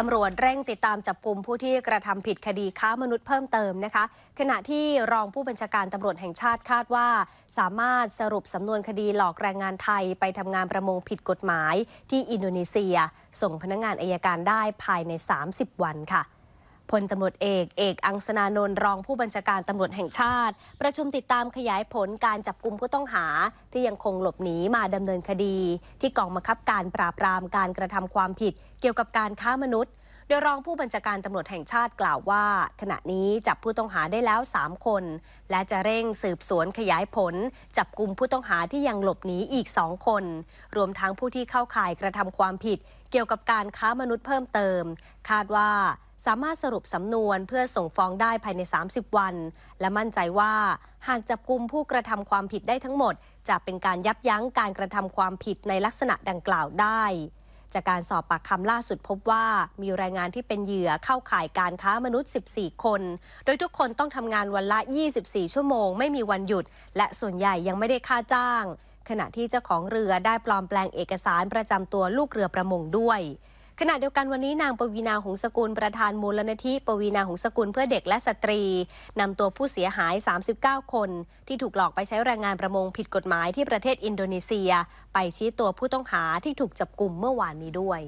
ตำรวจเร่งติดตามจับกลุ่มผู้ที่กระทำผิดคดีค้ามนุษย์เพิ่มเติมนะคะ ขณะที่รองผู้บัญชาการตำรวจแห่งชาติคาดว่า สามารถสรุปสำนวนคดีหลอกแรงงานไทยไปทำงานประมงผิดกฎหมายที่อินโดนีเซีย ส่งพนักงงานอายการได้ภายใน 30 วันค่ะพลตำรวจเอกเอกอังสนานนท์รองผู้บัญชาการตำรวจแห่งชาติ ประชุมติดตามขยายผลการจับกลุ่มผู้ต้องหา ที่ยังคงหลบหนีมาดำเนินคดี ที่กองบังคับการปราบปรามการกระทำความผิด เกี่ยวกับการค้ามนุษย์โดยรองผู้บัญชาการตำรวจแห่งชาติกล่าวว่า ขณะนี้จับผู้ต้องหาได้แล้ว 3 คน และจะเร่งสืบสวนขยายผล จับกลุ่มผู้ต้องหาที่ยังหลบหนีอีก 2 คน รวมทั้งผู้ที่เข้าข่ายกระทำความผิด เกี่ยวกับการค้ามนุษย์เพิ่มเติม คาดว่า สามารถสรุปสำนวนเพื่อส่งฟ้องได้ภายใน 30 วัน และมั่นใจว่า หากจับกลุ่มผู้กระทำความผิดได้ทั้งหมด จะเป็นการยับยั้งการกระทำความผิดในลักษณะดังกล่าวได้จากการสอบปากคำล่าสุดพบว่ามีรายงานที่เป็นเหยื่อเข้าข่ายการค้ามนุษย์ 14 คน โดยทุกคนต้องทำงานวันละ 24 ชั่วโมงไม่มีวันหยุด และส่วนใหญ่ยังไม่ได้ค่าจ้าง ขณะที่เจ้าของเรือได้ปลอมแปลงเอกสารประจำตัวลูกเรือประมงด้วยขณะเดียวกันวันนี้นางปวีนาหงสกุลประธานมูลนิธิปวีนาหงสกุลเพื่อเด็กและสตรีนำตัวผู้เสียหาย 39 คน ที่ถูกหลอกไปใช้แรงงานประมงผิดกฎหมายที่ประเทศอินโดนีเซีย ไปชี้ตัวผู้ต้องหาที่ถูกจับกลุ่มเมื่อวานนี้ด้วย